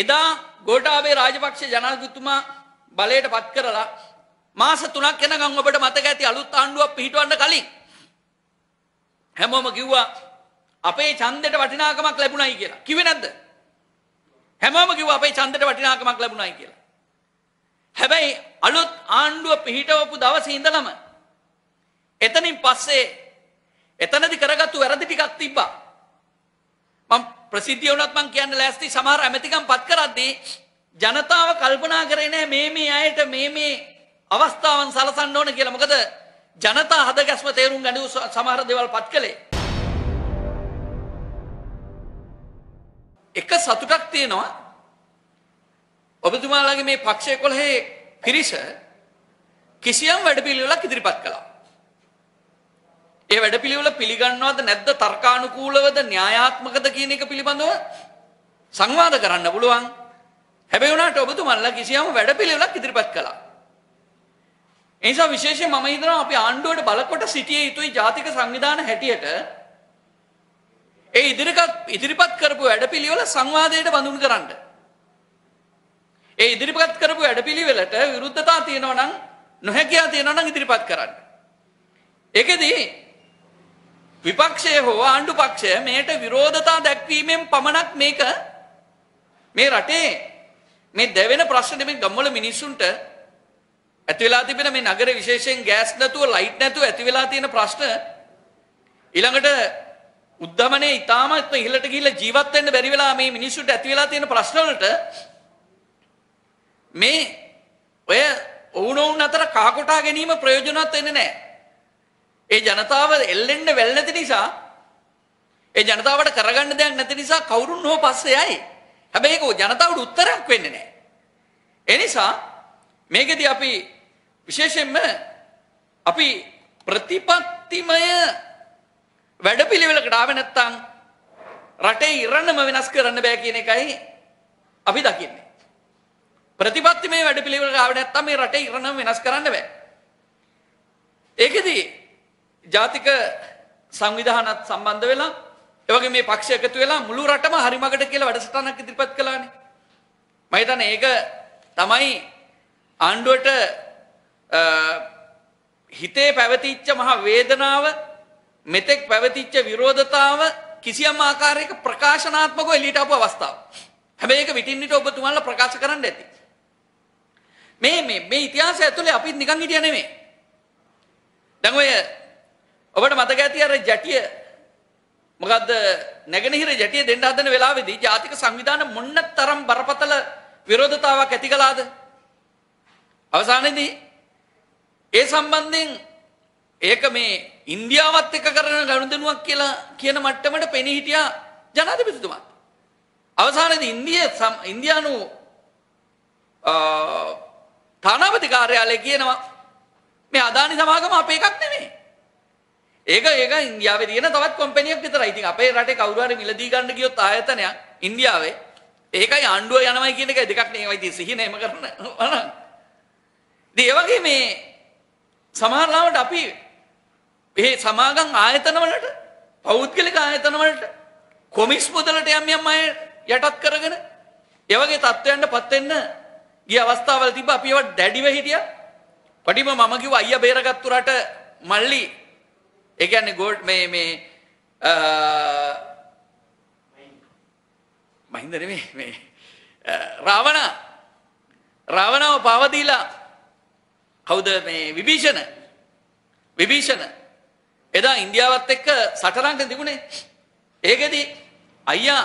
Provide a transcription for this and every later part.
එදා ගෝටාබේ රාජපක්ෂ ජනාධිපතිතුමා බලයට පත් කරලා මාස 3ක් යනකම් ඔබට මතක ඇති අලුත් ආණ්ඩුවක් පිහිටවන්න කලින් හැමෝම කිව්වා අපේ ඡන්දෙට වටිනාකමක් ලැබුණයි කියලා. කිව්වේ නැද්ද? හැමෝම කිව්වා අපේ ඡන්දෙට වටිනාකමක් ලැබුණයි කියලා. හැබැයි අලුත් ආණ්ඩුව පිහිටවපු දවසේ ඉඳලම එතනින් පස්සේ එතනදි කරගත්තු වැරදි ටිකක් තිබ්බා. ප්‍රසිද්ධිය වුණත් මං කියන්න ලෑස්ති සමහර ඇමතිකම් පත් කරද්දී ජනතාව කල්පනා කරේ නැහැ මේ මේ අයට මේ මේ අවස්ථාවන් සලසන්න ඕන කියලා. මොකද ජනතා හදගැස්ම තේරුම් ගනිව සමහර දේවල් පත් කළේ. එක සතුටක් තියෙනවා. ඔබතුමාලාගේ මේ පක්ෂ 11 පිරිස කිසියම් වැඩපිළිවෙලක් ඉදිරිපත් කළා. ඒ වැඩපිළිවෙල පිළිගන්නවද නැද්ද තර්කානුකූලවද න්‍යායාත්මකද කියන එක පිළිබඳව සංවාද කරන්න පුළුවන්. හැබැයි උනාට ඔබතුමන්ලා කිසියම් වැඩපිළිවෙලක් ඉදිරිපත් කළා. ඒ නිසා විශේෂයෙන් මම හිතනවා අපි ආණ්ඩුවට බලකොට සිටියේ යුතුයි ජාතික සංවිධාන හැටියට ඒ ඉදිරිපත් ඉදිරිපත් කරපු වැඩපිළිවෙල සංවාදයට බඳුන් කරන්න. ඒ ඉදිරිපත් කරපු වැඩපිළිවෙලට විරුද්ධතා තියෙනවා නම් නොහැකියාව තියෙනවා නම් ඉදිරිපත් කරන්න. ඒකෙදී විපක්ෂය හෝ ආණ්ඩු පක්ෂය මේට විරෝධතා දැක්වීමෙන් පමණක් මේක මේ රටේ මේ දැවෙන ප්‍රශ්නේ මේ ගම්වල මිනිස්සුන්ට ඇති වෙලා තිබෙන මේ නගර විශේෂයෙන් ගෑස් නැතුව ලයිට් නැතුව ඇති වෙලා තියෙන ප්‍රශ්න ඊළඟට උද්ධමනයේ ඊටාමත්ම ඉහළට ගිහිල්ලා ජීවත් වෙන්න බැරි වෙලා මේ මිනිස්සුන්ට ඇති වෙලා තියෙන ප්‍රශ්න වලට මේ ඔය ඔවුනොවුන් අතර කහකොටා ගැනීම ප්‍රයෝජනවත් වෙන්නේ නැහැ. ඒ ජනතාව එල්ලෙන්න වෙල් නැති නිසා ඒ ජනතාවට කරගන්න දෙයක් නැති නිසා කවුරුන් හෝ පස්සේ යයි. හැබැයි ඒක ජනතාවට උත්තරයක් වෙන්නේ නැහැ. ඒ නිසා මේකෙදි අපි විශේෂයෙන්ම අපි ප්‍රතිපත්තිමය වැඩපිළිවෙලකට ආවේ නැත්නම් රටේ ඉරණම වෙනස් කරන්න බෑ කියන එකයි අපි දකින්නේ. ප්‍රතිපත්තිමය වැඩපිළිවෙලකට ආවේ නැත්නම් මේ රටේ ඉරණම වෙනස් කරන්න බෑ. ඒකෙදි ජාතික සංවිධානත් සම්බන්ධ වෙලා එවගේ මේ පක්ෂ එකතු වෙලා මුළු රටම හරිමකට කියලා වැඩසටහනක් ඉදිරිපත් කළානේ. මම හිතන්නේ ඒක තමයි ආණ්ඩුවට හිතේ පැවතිච්ච මහා වේදනාව මෙතෙක් පැවතිච්ච විරෝධතාව කිසියම් ආකාරයක ප්‍රකාශනාත්මකව එළියට ආපු අවස්ථාව. හැබැයි ඒක විටින් විට ඔබතුමාලා ප්‍රකාශ කරන්න ඇති. මේ මේ මේ ඉතිහාසය ඇතුලේ අපි නිකන් හිටියා නෙමෙයි. දැන් ඔය ඔබට මතක ඇති අර ජැටිය මොකද්ද නැගෙනහිර ජැටිය දෙන්න හදන වෙලාවේදී ජාතික සංවිධාන මොන්න තරම් බරපතල විරෝධතාවක් ඇති කළාද? අවසානයේදී ඒ සම්බන්ධයෙන් ඒක මේ ඉන්දියාවත් එක්ක කරන ගනුදෙනුවක් කියලා කියන මට්ටමට පෙනී හිටියා ජනාධිපතිතුමා. අවසානයේදී ඉන්දිය ඉන්දියානු තානාපති කාර්යාලය කියනවා මේ අදානි සමාගම අපේ එකක් නෙමෙයි. ඒක ඒක ඉන්දියාවේ තියෙන තවත් කොම්පැනියක් විතරයි. ඉතින් අපේ රටේ කවුරු හරි මිලදී ගන්න ගියොත් ආයතනයක් ඉන්දියාවේ ඒකයි ආණ්ඩුව යනවයි කියන එකයි දෙකක් නේ ඒවයි තියෙන්නේ සිහිනේම කරන. ඉතින් ඒ වගේ මේ සමහර ලාවට අපි මේ සමාගම් ආයතන වලට පෞද්ගලික ආයතන වලට කොමිස් මුදලට යම් යම් අය යටත් කරගෙන ඒ වගේ තත්ත්වයන්ටපත් වෙන්න ගිය අවස්ථාවල් තිබ්බ අපි ඒවා දැඩිව හිටියා. වටිම මම කිව්වා අයියා බේරගත්තු රට මල්ලි ඒ කියන්නේ ගෝල්ඩ් මේ මේ මහින්ද නෙමෙයි මේ රාවණ රාවණව පවදීලා කවුද මේ විභීෂණ විභීෂණ එදා ඉන්දියාවත් එක්ක සටනක් තිබුණේ ඒකෙදි අයියා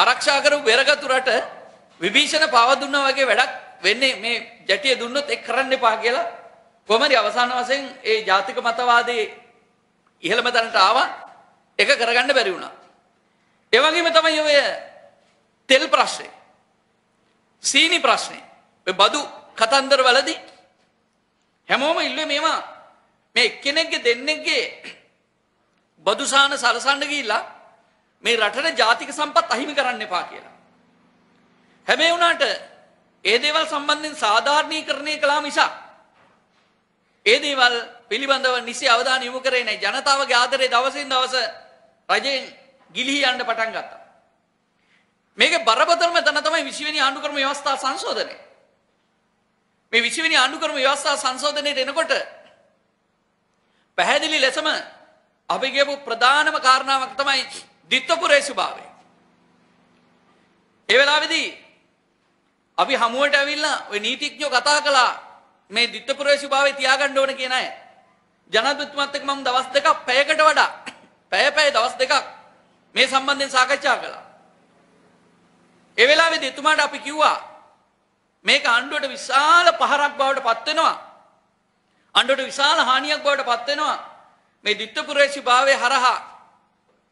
ආරක්ෂා කරපු වෙරගත්තු රට විභීෂණ පාව දුන්නා වගේ වැඩක් වෙන්නේ මේ ජැටිය දුන්නොත් ඒක කරන්න එපා කියලා කොහමද අවසාන වශයෙන් ඒ ජාතික මතවාදී ඉහළම තැනට ආවා එක කරගන්න බැරි වුණා. ඒ වගේම තමයි ඔය තෙල් ප්‍රශ්නේ. සීනි ප්‍රශ්නේ. ඔය බදු කතන්දර වලදී හැමෝම ඉල්ලුවේ මේවා මේ එක්කෙනෙක්ගේ දෙන්නෙක්ගේ බදුසාන සරසන්න ගිහිල්ලා මේ රටට ජාතික සම්පත් අහිමි කරන්න එපා කියලා. හැබැයි උනාට ඒ දේවල් සම්බන්ධයෙන් සාධාරණීකරණය කළා මිසක් ඒ දේවල් පිළිබඳව නිසි අවධානය යොමු කරේ නැහැ. ජනතාවගේ ආදරේ දවසින් දවස රජයෙන් ගිලිහි යන්න පටන් ගත්තා. මේකේ බරපතලම තැන තමයි 20 වෙනි ආණ්ඩුක්‍රම ව්‍යවස්ථා සංශෝධනය. මේ 20 වෙනි ආණ්ඩුක්‍රම ව්‍යවස්ථා සංශෝධනයට එනකොට පැහැදිලි ලෙසම අපි කියපු ප්‍රධානම කාරණාවක් තමයි ditthapure ස්වභාවය. ඒ වෙලාවේදී අපි හමුවට ඇවිල්ලා ওই නීතිඥයෝ කතා කළා මේ ditthapure ස්වභාවය තියාගන්න ඕන කියන අය. ජනාධිපතිතුමාත් එක්ක මම දවස් දෙකක් පැයකට වඩා පැය පැය දවස් දෙකක් මේ සම්බන්ධයෙන් සාකච්ඡා කළා. ඒ වෙලාවේදී එතුමාට අපි කිව්වා මේක ආණ්ඩුවට විශාල පහරක් බවට පත් වෙනවා. ආණ්ඩුවට විශාල හානියක් බවට පත් වෙනවා. මේ ditthපුරේසි භාවයේ හරහා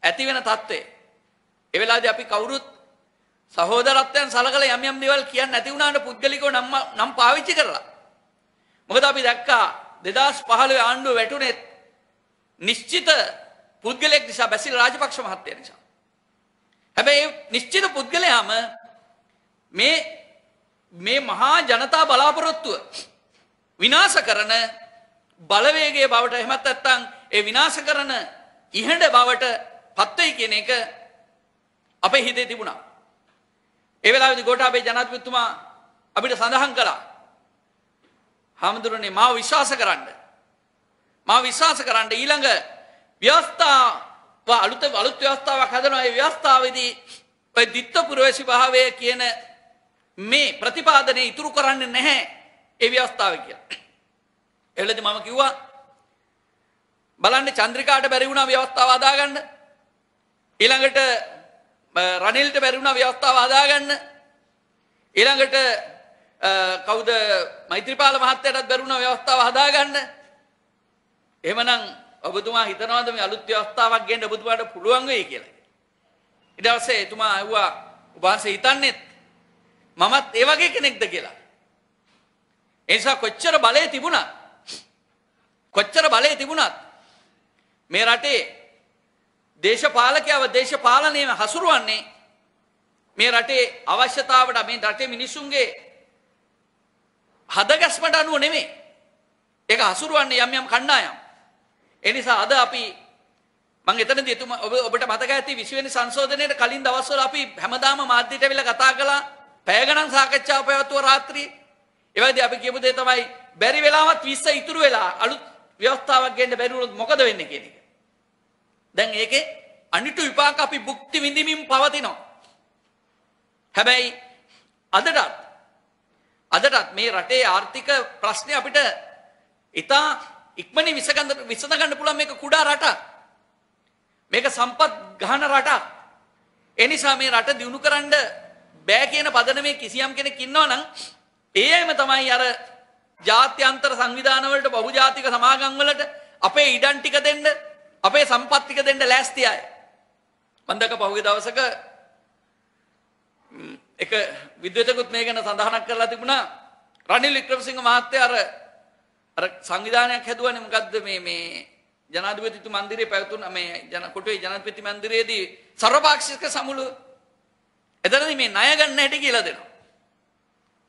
ඇති වෙන தત્ත්වය. ඒ වෙලාවේදී අපි කවුරුත් සහෝදරත්වයන් සලකලා යම් යම් දේවල් කියන්නේ නැති වුණාට පුද්ගලිකව නම් නම් පාවිච්චි කරලා. මොකද අපි දැක්කා දෙදස් පහළව ආණ්ඩුව වැටුනෙත් නිශ්චිත පුද්ගලෙක් නිසා බැසිල් රාජපක්ෂ මහත්තය නිසා. හැබැයි නිශ්චිත පුද්ගලයාම මේ මේ මහා ජනතා බලාපොරොත්තුව විනාශ කරන බලවේගයේ බවට එහෙමත් නැත්නම් ඒ විනාශ කරන ඉහඬ බවට පත් වෙයි කියන එක අපේ හිතේ තිබුණා. ඒ වෙලාවේදී ගෝඨාභය ජනාධිපතිතුමා අපිට සඳහන් කළා හාමුදුරනේ මාව විශ්වාස කරන්න. මාව විශ්වාස කරන්න ඊළඟ ව්‍යවස්ථාව අලුත අලුත් ව්‍යවස්ථාවක් හදනවා. ඒ ව්‍යවස්ථාවේදී ඔය ditth පුරවැසි භාවය කියන මේ ප්‍රතිපාදනය ඉතුරු කරන්නේ නැහැ ඒ ව්‍යවස්ථාව කියලා. එළදී මම කිව්වා බලන්න චන්ද්‍රිකාට බැරි වුණා ව්‍යවස්ථාව හදාගන්න. ඊළඟට රනිල්ට බැරි වුණා ව්‍යවස්ථාව හදාගන්න. ඊළඟට කෞද මෛත්‍රපාල මහත්තයටත් බැරුණ ව්‍යවස්ථාව හදාගන්න. එමනම් ඔබතුමා හිතනවාද මේ අලුත් ව්‍යවස්ථාවක් ගන්න ඔබතුමාට පුළුවන් වෙයි කියලා. ඊට පස්සේ එතුමා අහුවා ඔබවහන්සේ හිතන්නේ මමත් ඒ වගේ කෙනෙක්ද කියලා. ඒ නිසා කොච්චර බලය තිබුණත් කොච්චර බලය තිබුණත් මේ රටේ දේශපාලකයව දේශපාලනයේ හසුරුවන්නේ මේ රටේ අවශ්‍යතාවට මේ රටේ මිනිසුන්ගේ හදගැස්මට අනුව නෙමෙයි. ඒක හසුරුවන්නේ යම් යම් කණ්ඩායම්. ඒ නිසා අද අපි මම එතනදී එතුම ඔබ ඔබට මතක ඇති 20 වෙනි සංශෝධනයේ කලින් දවස්වල අපි හැමදාම මාධ්‍යට වෙලා කතා කළා පැය ගණන් සාකච්ඡාව පැවැත්වුවා රාත්‍රියේ. ඒ වගේ අපි කියපු දේ තමයි බැරි වෙලාවත් 20 ඉතුරු වෙලා අලුත් ව්‍යවස්ථාවක් ගන්න බැරි වුණොත් මොකද වෙන්නේ කියන එක. දැන් ඒකේ අනිටු විපාක අපි භුක්ති විඳිමින් පවතිනවා. හැබැයි අදටත් අදටත් මේ රටේ ආර්ථික ප්‍රශ්නේ අපිට ඉතා ඉක්මනින් විසඳ ගන්න පුළුවන් මේක කුඩා රටක්. මේක සම්පත් ගහන රටක්. ඒ නිසා මේ රට දියුණු කරන්න බෑ කියන පදනමේ කිසියම් කෙනෙක් ඉන්නවා නම් ඒ අයම තමයි අර ජාත්‍යන්තර සංවිධාන වලට බහුජාතික සමාගම් වලට අපේ ඉඩම් ටික දෙන්න අපේ සම්පත් ටික දෙන්න ලෑස්ති අය. මන්දක පහුගිය දවසක එක විද්වතකුත් මේ ගැන සඳහනක් කරලා තිබුණා රනිල් වික්‍රමසිංහ මහත්තයා අර අර සංවිධානයක් හැදුවනේ මොකද්ද මේ මේ ජනාධිපතිතු මන්දිරේ පැවතුන මේ ජන කොටුවේ ජනාධිපති මන්දිරයේදී සර්වපාක්ෂික සමුළු එතනදී මේ ණය ගන්න හැටි කියලා දෙනවා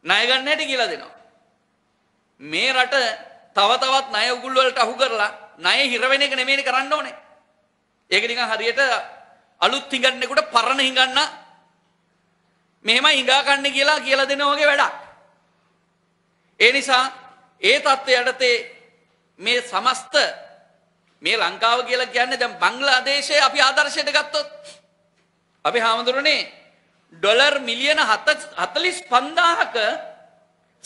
ණය ගන්න හැටි කියලා දෙනවා මේ රට තව තවත් ණය උගුල් වලට අහු කරලා ණය හිර වෙන එක නෙමෙයි කරන්න ඕනේ ඒක නිකන් හරියට අලුත් හිඟන්නෙකුට පරණ හිඟන්නා මෙහෙම ඉඟා කන්න කියලා කියලා දෙන වගේ වැඩක්. ඒ නිසා ඒ தත්ත්වය යටතේ මේ සමස්ත මේ ලංකාව කියලා කියන්නේ දැන් බංග්ලාදේශය අපි ආදර්ශයට ගත්තොත් අපි හාමුදුරනේ ඩොලර් මිලියන 45000ක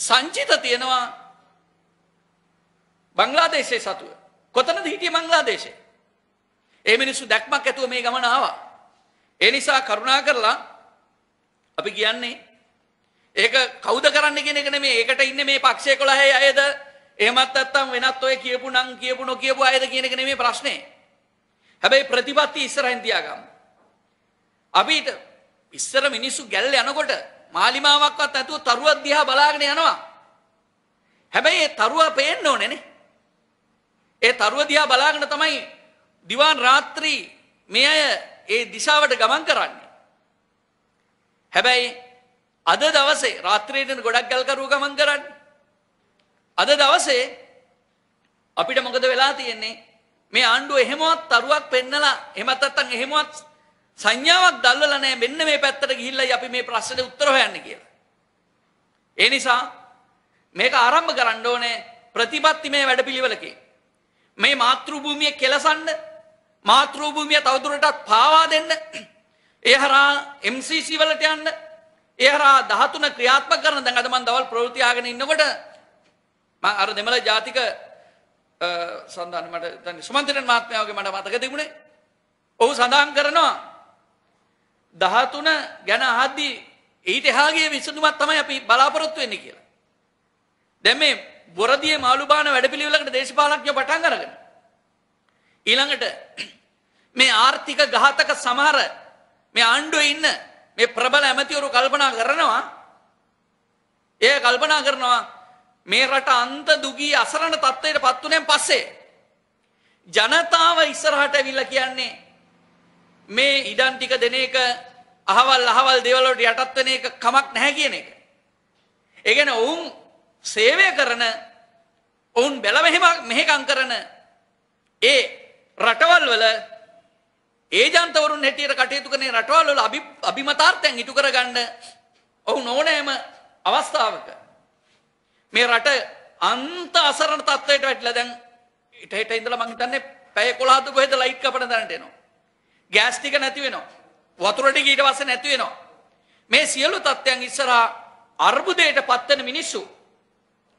සංචිත තියෙනවා බංග්ලාදේශයේ සතුව. කොතනද හිටියේ බංග්ලාදේශේ? ඒ මිනිස්සු දැක්මක් ඇතුව මේ ගමන ආවා. ඒ නිසා කරුණා කරලා අපි කියන්නේ ඒක කවුද කරන්න කියන එක නෙමෙයි ඒකට ඉන්නේ මේ පක්ෂ 11 අයද එහෙමත් නැත්නම් වෙනත් ඔය කියපු නම් කියපු නොකියපු අයද කියන එක නෙමෙයි ප්‍රශ්නේ හැබැයි ප්‍රතිපත්ති ඉස්සරහින් තියාගමු අපිට ඉස්සර මිනිස්සු ගැල්ල යනකොට මාලිමාවක්වත් නැතුව තරුවක් දිහා බලාගෙන යනවා හැබැයි ඒ තරුවා පේන්න ඕනේ නේ ඒ තරුව දිහා බලාගෙන තමයි දිවාන් රාත්‍රී මේ අය ඒ දිශාවට ගමන් කරන්නේ හැබැයි අද දවසේ රාත්‍රියේදී ගොඩක් ගල් කරුව ගමන් කරන්නේ. අද දවසේ අපිට මොකද වෙලා තියෙන්නේ? මේ ආණ්ඩුව එහෙමවත් තරුවක් පෙන්නලා එහෙමත් නැත්තම් එහෙමවත් සංඥාවක් දැල්වලා නැහැ මෙන්න මේ පැත්තට ගිහිල්ලයි අපි මේ ප්‍රශ්නේ උත්තර හොයන්නේ කියලා. ඒ නිසා මේක ආරම්භ කරන්න ඕනේ ප්‍රතිපත්තිමය වැඩපිළිවෙලකින්. මේ මාතෘ භූමිය කෙලසන්න මාතෘ භූමිය තවදුරටත් පාවා දෙන්න ඒ හරහා MCC වලට යන්න ඒ හරහා 13 ක්‍රියාත්මක කරන දැන් අද මම දවල් ප්‍රවෘත්ති ආගෙන ඉන්නකොට මම අර දෙමළ ජාතික සඳහන් මට දැන් සුමන්ත්‍රණ මහත්මයාගේ මට මතක තිබුණේ ඔහු සඳහන් කරනවා 13 ගැන අහද්දී ඊට එහා ගිය විසඳුමක් තමයි අපි බලාපොරොත්තු වෙන්නේ කියලා. දැන් මේ බොරදියේ මාළුබාන වැඩපිළිවෙලකට දේශපාලනඥයෝ පටන් අරගෙන ඊළඟට මේ ආර්ථික ඝාතක සමහර මේ ආණ්ඩුවේ ඉන්න මේ ප්‍රබල ඇමතිවරු කල්පනා කරනවා ඒ කල්පනා කරනවා මේ රට අන්ත දුගී අසරණ තත්ත්වයට පත් වුණෙන් පස්සේ ජනතාව ඉස්සරහට ඇවිල්ලා කියන්නේ මේ ඉඩම් ටික දෙන එක අහවල් අහවල් දේවල් වලට යටත් වෙන එක කමක් නැහැ කියන එක. ඒ කියන්නේ ඔවුන් සේවය කරන ඔවුන් බැලමෙහෙම මෙහෙකම් කරන ඒ රටවල් වල ඒජන්තවරුන් හැටියට කටයුතු කරන රටවල්වල අභිමතාර්ථයන් ඉටු කරගන්න ඔහු නොනෑම අවස්ථාවක මේ රට අන්ත අසරණ තත්ත්වයට වැටිලා දැන් ඊට හෙට ඉඳලා මං හිතන්නේ පැය 11 දුක හෙද ලයිට් කපන දරන්ට එනවා. ගෑස් ටික නැති වෙනවා. වතුර ටික ඊට පස්සේ නැති වෙනවා. මේ සියලු තත්ත්වයන් ඉස්සරහා අර්බුදයට පත්වන මිනිස්සු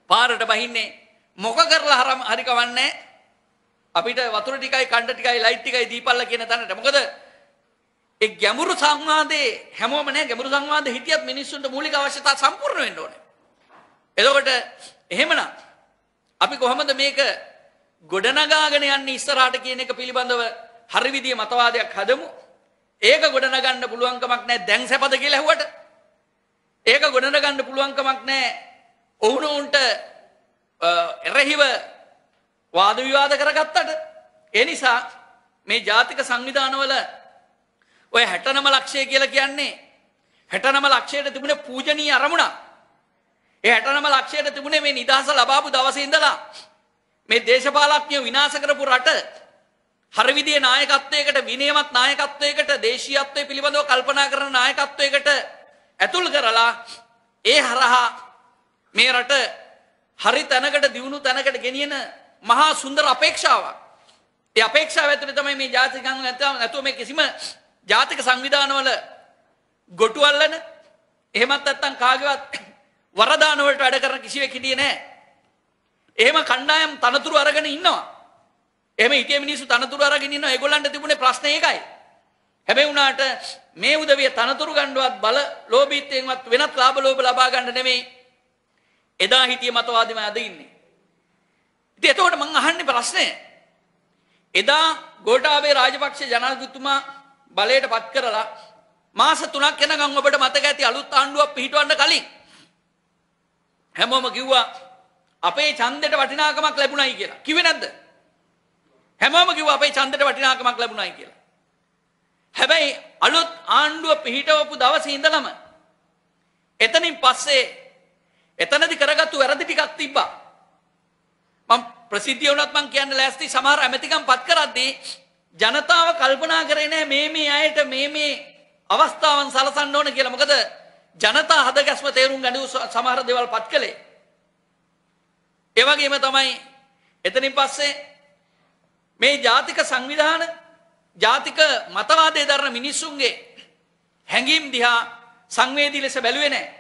පාරට බහින්නේ මොක කරලා හරි කවන්නේ අපිට වතුර ටිකයි කණ්ඩ ටිකයි ලයිට් ටිකයි දීපල්ලා කියන තැනට. මොකද ඒ ගැඹුරු සංවාදේ හැමෝම නෑ ගැඹුරු සංවාදේ හිටියත් මිනිස්සුන්ට මූලික අවශ්‍යතා සම්පූර්ණ වෙන්න ඕනේ. එතකොට එහෙමනම් අපි කොහොමද මේක ගොඩනගාගෙන යන්නේ ඉස්සරහට කියන එක පිළිබඳව හරි විදිය මතවාදයක් හදමු. ඒක ගොඩනගන්න පුළුවන්කමක් නැහැ දැන් සැපද කියලා ඇහුවට. ඒක ගොඩනගන්න පුළුවන්කමක් නැහැ ඔවුනොවුන්ට එරෙහිව වාද විවාද කරගත්තට ඒ නිසා මේ ජාතික සංවිධානවල ඔය 69 ලක්ෂය කියලා කියන්නේ 69 ලක්ෂයට තිබුණේ පූජනීය අරමුණක්. ඒ 69 ලක්ෂයට තිබුණේ මේ නිදහස ලබාපු දවසේ ඉඳලා මේ දේශපාලඥයෝ විනාශ කරපු රට හරි විදිහේ නායකත්වයකට විනයමත් නායකත්වයකට දේශීයත්වය පිළිබඳව කල්පනා කරන නායකත්වයකට ඇතුල් කරලා ඒ හරහා මේ රට හරි තැනකට දියුණු තැනකට ගෙනියන මහා සුන්දර අපේක්ෂාවක්. ඒ අපේක්ෂාව ඇතුළේ තමයි මේ ජාතික ගණන් නැතුව මේ කිසිම ජාතික සංවිධානවල ගොටු අල්ලන එහෙමත් නැත්නම් කාගේවත් වරදාන වලට වැඩ කරන කිසිවෙක් හිටියේ නැහැ. එහෙම කණ්ඩායම් තනතුරු අරගෙන ඉන්නවා. එහෙම හිටිය මිනිස්සු තනතුරු අරගෙන ඉන්නවා. ඒගොල්ලන්ට තිබුණේ ප්‍රශ්නේ ඒකයි. හැබැයි උනාට මේ උදවිය තනතුරු ගන්නවත් බල ලෝභීත්වයෙන්වත් වෙනත් ලාභ ලෝභ ලබා ගන්න නෙමෙයි. එදා හිටිය මතවාදිමයි අද ඉන්නේ. ඉතින් එතකොට මං අහන්නේ ප්‍රශ්නේ එදා ගෝඨාභය රාජපක්ෂ ජනාධිපතිතුමා බලයටපත් කරලා මාස 3ක් යනකම් ඔබට මතක ඇති අලුත් ආණ්ඩුවක් පිහිටවන්න කලින් හැමෝම කිව්වා අපේ ඡන්දෙට වටිනාකමක් ලැබුණයි කියලා. කිව්වේ නැද්ද? හැමෝම කිව්වා අපේ ඡන්දෙට වටිනාකමක් ලැබුණයි කියලා. හැබැයි අලුත් ආණ්ඩුව පිහිටවපු දවසේ ඉඳලම එතනින් පස්සේ එතනදි කරගත්තු වැරදි ටිකක් තිබ්බා. මම ප්‍රසිද්ධිය වුණත් මම කියන්න ලෑස්ති සමහර ඇමතිකම් පත් කරද්දී ජනතාව කල්පනා කරේ නැහැ මේ මේ අයට මේ මේ අවස්ථාවන් සලසන්න ඕන කියලා. මොකද ජනතා හදගැස්ම තේරුම් ගනිව සමහර දේවල් පත් කළේ. ඒ වගේම තමයි එතනින් පස්සේ මේ ජාතික සංවිධාන ජාතික මතවාදයේ දරන මිනිස්සුන්ගේ හැඟීම් දිහා සංවේදී ලෙස බැලුවේ නැහැ.